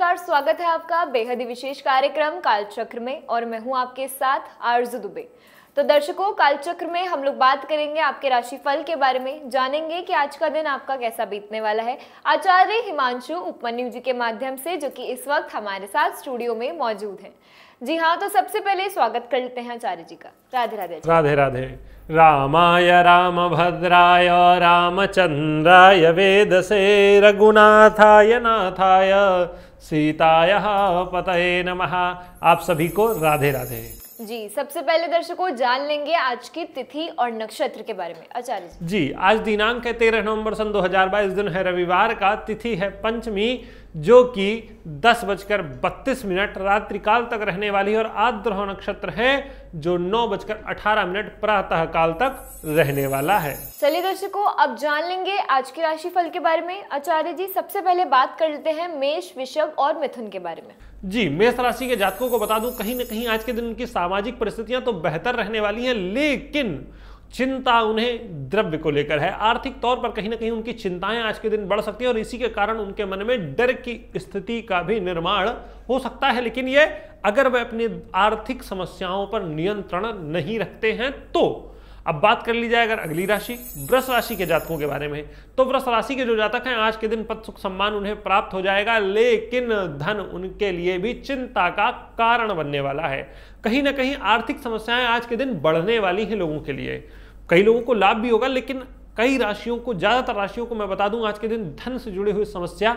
नमस्कार स्वागत है आपका बेहद विशेष कार्यक्रम कालचक्र में और मैं हूं आपके साथ आरजू दुबे तो दर्शकों कालचक्र में हम लोग बात करेंगे आपके राशिफल के बारे में जानेंगे कि आज का दिन आपका कैसा बीतने वाला है आचार्य हिमांशु उपमन्यु जी के माध्यम से जो कि इस वक्त हमारे साथ स्टूडियो में मौजूद हैं जी हाँ तो सबसे पहले स्वागत कर लेते हैं आचार्य जी का राधे राधे राधे राधे रामाय राम भद्राय रामचंद्राय वेदसे रघुनाथाय नाथाय सीताय पतये नमः आप सभी को राधे राधे जी सबसे पहले दर्शकों जान लेंगे आज की तिथि और नक्षत्र के बारे में आचार्य जी आज दिनांक है तेरह नवंबर सन 2022 दिन है रविवार का तिथि है पंचमी जो कि दस बजकर बत्तीस मिनट रात्रिकाल तक रहने वाली है और आद्रोह नक्षत्र है जो नौ बजकर अठारह मिनट प्रातः काल तक रहने वाला है चलिए दर्शकों अब जान लेंगे आज के फल के बारे में आचार्य जी सबसे पहले बात कर लेते हैं मेष विषभ और मिथुन के बारे में जी मेष राशि के जातकों को बता दूं कहीं ना कहीं आज के दिन उनकी सामाजिक परिस्थितियां तो बेहतर रहने वाली है लेकिन चिंता उन्हें द्रव्य को लेकर है आर्थिक तौर पर कहीं ना कहीं उनकी चिंताएं आज के दिन बढ़ सकती है और इसी के कारण उनके मन में डर की स्थिति का भी निर्माण हो सकता है लेकिन यह अगर वह अपनी आर्थिक समस्याओं पर नियंत्रण नहीं रखते हैं तो अब बात कर ली जाए अगर अगली राशि वृष राशि के जातकों के बारे में तो वृष राशि के जो जातक हैं आज के दिन पद सुख सम्मान उन्हें प्राप्त हो जाएगा लेकिन धन उनके लिए भी चिंता का कारण बनने वाला है कहीं ना कहीं आर्थिक समस्याएं आज के दिन बढ़ने वाली हैं लोगों के लिए कई लोगों को लाभ भी होगा लेकिन कई राशियों को ज़्यादातर राशियों को मैं बता दूं आज के दिन धन से जुड़ी हुई समस्या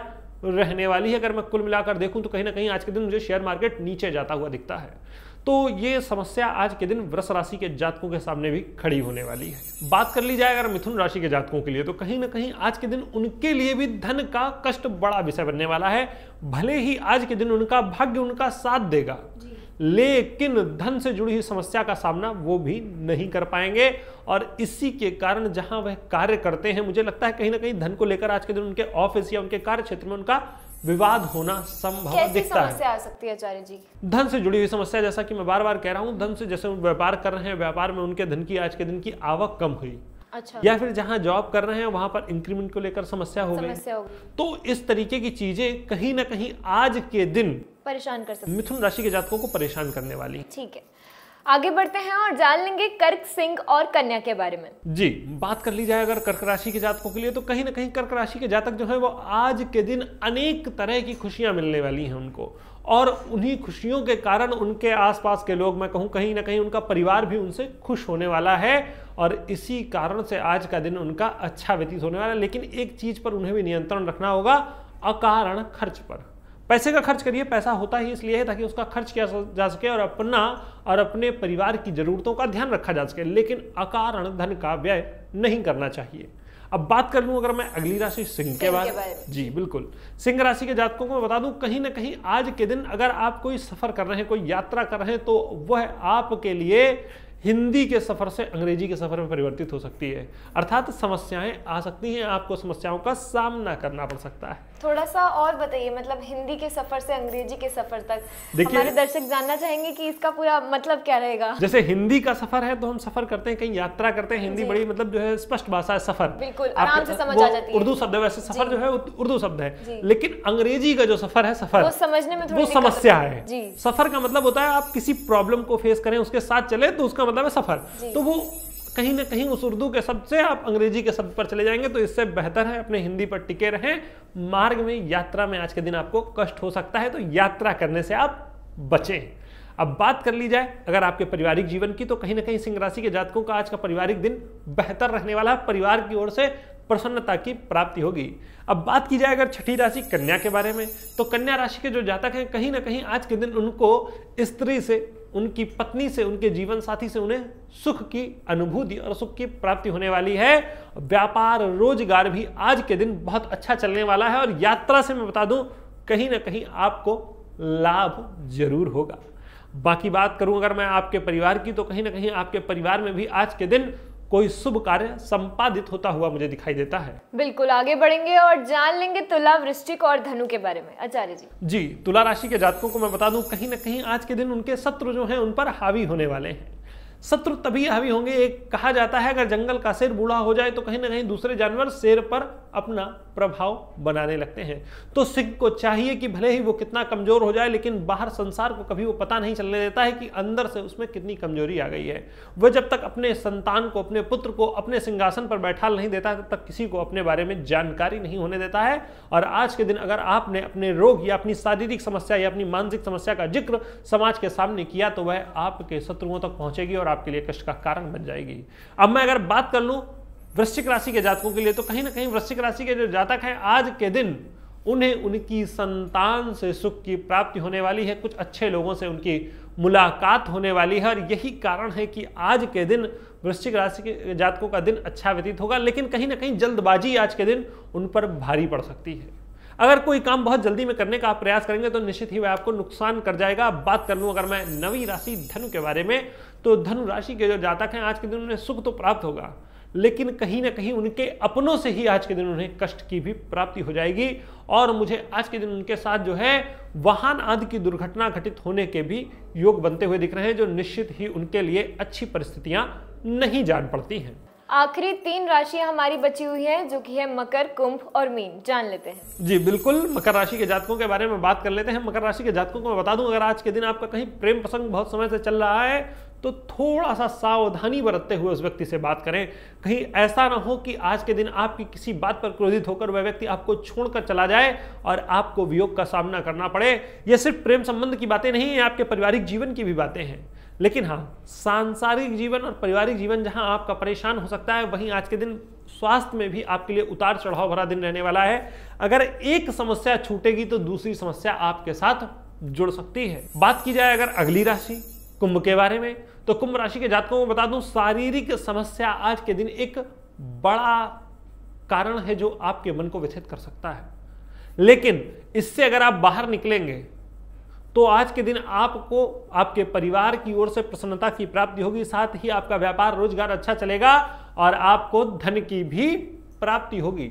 रहने वाली है अगर मैं कुल मिलाकर देखूं तो कहीं ना कहीं आज के दिन मुझे शेयर मार्केट नीचे जाता हुआ दिखता है तो ये समस्या आज के दिन वृष राशि के जातकों के सामने भी खड़ी होने वाली है बात कर ली जाए अगर मिथुन राशि के जातकों के लिए तो कहीं ना कहीं आज के दिन उनके लिए भी धन का कष्ट बड़ा विषय बनने वाला है भले ही आज के दिन उनका भाग्य उनका साथ देगा लेकिन धन से जुड़ी हुई समस्या का सामना वो भी नहीं कर पाएंगे और इसी के कारण जहां वह कार्य करते हैं मुझे लगता है कहीं ना कहीं धन को लेकर आज के दिन उनके ऑफिस या उनके कार्य क्षेत्र में उनका विवाद होना संभव दिखता समस्या है आ सकती है आचार्य जी धन से जुड़ी हुई समस्या जैसा कि मैं बार बार कह रहा हूँ धन से जैसे व्यापार कर रहे हैं व्यापार में उनके धन की आज के दिन की आवक कम हुई अच्छा या फिर जहाँ जॉब कर रहे हैं वहां पर इंक्रीमेंट को लेकर समस्या हो गई तो इस तरीके की चीजें कहीं ना कहीं आज के दिन परेशान कर सकती मिथुन राशि के जातकों को परेशान करने वाली ठीक है आगे बढ़ते हैं और जान लेंगे कर्क सिंह और कन्या के बारे में जी बात कर ली जाए अगर कर्क राशि के जातकों के लिए तो कहीं ना कहीं कर्क राशि के जातक जो है वो आज के दिन अनेक तरह की खुशियां मिलने वाली हैं उनको और उन्हीं खुशियों के कारण उनके आसपास के लोग मैं कहूँ कहीं ना कहीं उनका परिवार भी उनसे खुश होने वाला है और इसी कारण से आज का दिन उनका अच्छा व्यतीत होने वाला है लेकिन एक चीज़ पर उन्हें भी नियंत्रण रखना होगा अकारण खर्च पर पैसे का खर्च करिए पैसा होता ही इसलिए है ताकि उसका खर्च किया जा सके और अपना और अपने परिवार की जरूरतों का ध्यान रखा जा सके लेकिन अकारण धन का व्यय नहीं करना चाहिए अब बात कर लूं अगर मैं अगली राशि सिंह के बारे में जी बिल्कुल सिंह राशि के जातकों को बता दूं कहीं ना कहीं आज के दिन अगर आप कोई सफर कर रहे हैं कोई यात्रा कर रहे हैं तो वह आपके लिए हिंदी के सफर से अंग्रेजी के सफर में परिवर्तित हो सकती है अर्थात समस्याएं आ सकती हैं आपको समस्याओं का सामना करना पड़ सकता है थोड़ा सा और बताइए मतलब हिंदी के सफर से अंग्रेजी के सफर तक हमारे दर्शक जानना चाहेंगे कि इसका पूरा मतलब क्या रहेगा जैसे हिंदी का सफर है तो हम सफर करते हैं कहीं यात्रा करते हैं हिंदी बड़ी मतलब जो है स्पष्ट भाषा है सफर बिल्कुल आराम से समझ आ जाती है उर्दू शब्द है वैसे सफर जो है उर्दू शब्द है लेकिन अंग्रेजी का जो सफर है सफर वो समझने में वो समस्या है सफर का मतलब होता है आप किसी प्रॉब्लम को फेस करें उसके साथ चले तो उसका मतलब है सफर तो वो कहीं ना कहीं उस उर्दू के शब्द से आप अंग्रेजी के शब्द पर चले जाएंगे तो इससे बेहतर है अपने हिंदी पर टिके रहें मार्ग में यात्रा में आज के दिन आपको कष्ट हो सकता है तो यात्रा करने से आप बचें अब बात कर ली जाए अगर आपके पारिवारिक जीवन की तो कहीं ना कहीं सिंह राशि के जातकों का आज का पारिवारिक दिन बेहतर रहने वाला है परिवार की ओर से प्रसन्नता की प्राप्ति होगी अब बात की जाए अगर छठी राशि कन्या के बारे में तो कन्या राशि के जो जातक हैं कहीं ना कहीं आज के दिन उनको स्त्री से उनकी पत्नी से उनके जीवन साथी से उन्हें सुख की अनुभूति और सुख की प्राप्ति होने वाली है व्यापार रोजगार भी आज के दिन बहुत अच्छा चलने वाला है और यात्रा से मैं बता दूं कहीं ना कहीं आपको लाभ जरूर होगा बाकी बात करूं अगर मैं आपके परिवार की तो कहीं ना कहीं आपके परिवार में भी आज के दिन कोई शुभ कार्य संपादित होता हुआ मुझे दिखाई देता है बिल्कुल आगे बढ़ेंगे और जान लेंगे तुला वृश्चिक और धनु के बारे में आचार्य जी जी तुला राशि के जातकों को मैं बता दूं कहीं ना कहीं आज के दिन उनके शत्रु जो है उन पर हावी होने वाले हैं शत्रु तभी हावी होंगे एक कहा जाता है अगर जंगल का शेर बूढ़ा हो जाए तो कहीं ना कहीं दूसरे जानवर शेर पर अपना प्रभाव बनाने लगते हैं तो सिख को चाहिए कि भले ही वो कितना कमजोर हो जाए लेकिन बाहर संसार को कभी वो पता नहीं चलने देता है कि अंदर से उसमें कितनी कमजोरी आ गई है वह जब तक अपने संतान को अपने पुत्र को अपने सिंहासन पर बैठा नहीं देता तब तक किसी को अपने बारे में जानकारी नहीं होने देता है और आज के दिन अगर आपने अपने रोग या अपनी शारीरिक समस्या या अपनी मानसिक समस्या का जिक्र समाज के सामने किया तो वह आपके शत्रुओं तक पहुंचेगी और आपके लिए कष्ट का कारण बन जाएगी अब मैं अगर बात कर लूं वृश्चिक राशि के जातकों के लिए तो कहीं ना कहीं वृश्चिक राशि के जो जातक हैं आज के दिन उन्हें उनकी संतान से सुख की प्राप्ति होने वाली है कुछ अच्छे लोगों से उनकी मुलाकात होने वाली है और यही कारण है कि आज के दिन वृश्चिक राशि के जातकों का दिन अच्छा व्यतीत होगा लेकिन कहीं ना कहीं जल्दबाजी आज के दिन उन पर भारी पड़ सकती है अगर कोई काम बहुत जल्दी में करने का आप प्रयास करेंगे तो निश्चित ही वह आपको नुकसान कर जाएगा बात कर लूँ अगर मैं नवी राशि धनु के बारे में तो धनु राशि के जो जातक हैं आज के दिन उन्हें सुख तो प्राप्त होगा लेकिन कहीं ना कहीं उनके अपनों से ही आज के दिन उन्हें कष्ट की भी प्राप्ति हो जाएगी और मुझे आज के दिन उनके साथ जो है वाहन आदि की दुर्घटना घटित होने के भी योग बनते हुए दिख रहे हैं जो निश्चित ही उनके लिए अच्छी परिस्थितियां नहीं जान पड़ती हैं आखिरी तीन राशियां हमारी बची हुई हैं जो कि है मकर कुंभ और मीन जान लेते हैं जी बिल्कुल मकर राशि के जातकों के बारे में बात कर लेते हैं मकर राशि के जातकों को मैं बता दूं अगर आज के दिन आपका कहीं प्रेम प्रसंग बहुत समय से चल रहा है तो थोड़ा सा सावधानी बरतते हुए उस व्यक्ति से बात करें कहीं ऐसा ना हो कि आज के दिन आपकी किसी बात पर क्रोधित होकर वह व्यक्ति आपको छोड़कर चला जाए और आपको वियोग का सामना करना पड़े यह सिर्फ प्रेम संबंध की बातें नहीं है आपके पारिवारिक जीवन की भी बातें हैं लेकिन हाँ सांसारिक जीवन और पारिवारिक जीवन जहाँ आपका परेशान हो सकता है वहीं आज के दिन स्वास्थ्य में भी आपके लिए उतार चढ़ाव भरा दिन रहने वाला है अगर एक समस्या छूटेगी तो दूसरी समस्या आपके साथ जुड़ सकती है बात की जाए अगर अगली राशि कुंभ के बारे में तो कुंभ राशि के जातकों को बता दूं शारीरिक समस्या आज के दिन एक बड़ा कारण है जो आपके मन को व्यथित कर सकता है लेकिन इससे अगर आप बाहर निकलेंगे तो आज के दिन आपको आपके परिवार की ओर से प्रसन्नता की प्राप्ति होगी साथ ही आपका व्यापार रोजगार अच्छा चलेगा और आपको धन की भी प्राप्ति होगी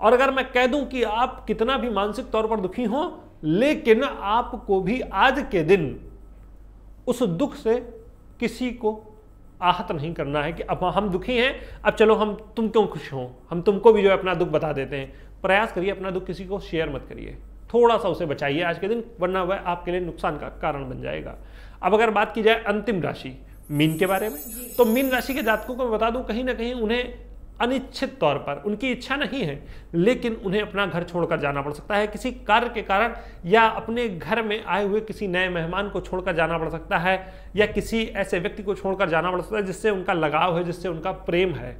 और अगर मैं कह दूं कि आप कितना भी मानसिक तौर पर दुखी हो लेकिन आपको भी आज के दिन उस दुख से किसी को आहत नहीं करना है कि अब हम दुखी हैं अब चलो हम तुम क्यों खुश हो हम तुमको भी जो है अपना दुख बता देते हैं प्रयास करिए अपना दुख किसी को शेयर मत करिए थोड़ा सा उसे बचाइए आज के दिन वरना वह आपके लिए नुकसान का कारण बन जाएगा अब अगर बात की जाए अंतिम राशि मीन के बारे में तो मीन राशि के जातकों को बता दूं कहीं ना कहीं उन्हें अनिच्छित तौर पर उनकी इच्छा नहीं है लेकिन उन्हें अपना घर छोड़कर जाना पड़ सकता है किसी कार्य के कारण या अपने घर में आए हुए किसी नए मेहमान को छोड़कर जाना पड़ सकता है या किसी ऐसे व्यक्ति को छोड़कर जाना पड़ सकता है जिससे उनका लगाव है जिससे उनका प्रेम है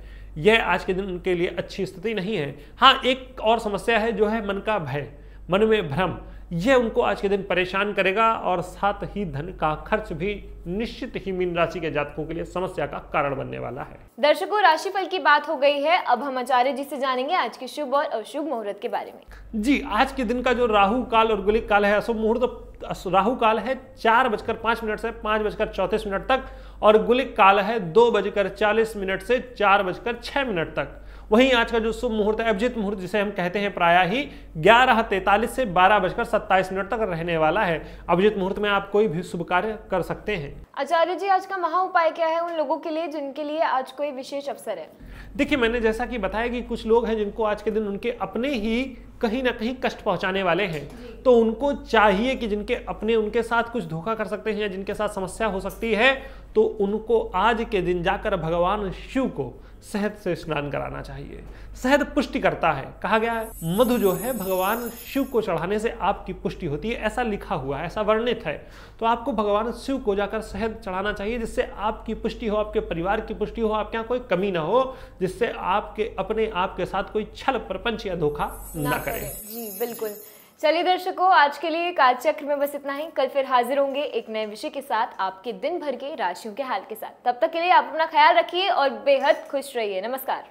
यह आज के दिन उनके लिए अच्छी स्थिति नहीं है हाँ एक और समस्या है जो है मन का भय मन में भ्रम यह उनको आज के दिन परेशान करेगा और साथ ही धन का खर्च भी निश्चित ही मीन राशि के जातकों के लिए समस्या का कारण बनने वाला है दर्शकों राशिफल की बात हो गई है अब हम आचार्य जी से जानेंगे आज के शुभ और अशुभ मुहूर्त के बारे में जी आज के दिन का जो राहु काल और गुलिक काल है अशुभ मुहूर्त राहु काल है चार बजकर पांच मिनट से पांच बजकर चौतीस मिनट तक और गुलिक काल है दो बजकर चालीस मिनट से चार बजकर छह मिनट तक वहीं आज का जो शुभ मुहूर्त है अभिजित मुहूर्त जिसे हम कहते हैं प्राय ही ग्यारह तैतालीस से बारह बजकर सत्ताईस मिनट तक रहने वाला है अभिजित मुहूर्त में आप कोई भी शुभ कार्य कर सकते हैं आचार्य जी आज का महा उपाय क्या है उन लोगों के लिए जिनके लिए आज कोई विशेष अवसर है देखिए मैंने जैसा कि बताया कि कुछ लोग हैं जिनको आज के दिन उनके अपने ही कहीं ना कहीं कष्ट पहुंचाने वाले हैं तो उनको चाहिए कि जिनके अपने उनके साथ कुछ धोखा कर सकते हैं या जिनके साथ समस्या हो सकती है तो उनको आज के दिन जाकर भगवान शिव को शहद से स्नान कराना चाहिए शहद पुष्टि करता है कहा गया है मधु जो है भगवान शिव को चढ़ाने से आपकी पुष्टि होती है ऐसा लिखा हुआ है ऐसा वर्णित है तो आपको भगवान शिव को जाकर शहद चढ़ाना चाहिए जिससे आपकी पुष्टि हो आपके परिवार की पुष्टि हो आपके यहाँ कोई कमी ना हो जिससे आपके अपने आपके साथ कोई छल प्रपंच या धोखा ना, ना करें जी बिल्कुल चलिए दर्शकों आज के लिए कालचक्र में बस इतना ही कल फिर हाजिर होंगे एक नए विषय के साथ आपके दिन भर के राशियों के हाल के साथ तब तक के लिए आप अपना ख्याल रखिए और बेहद खुश रहिए नमस्कार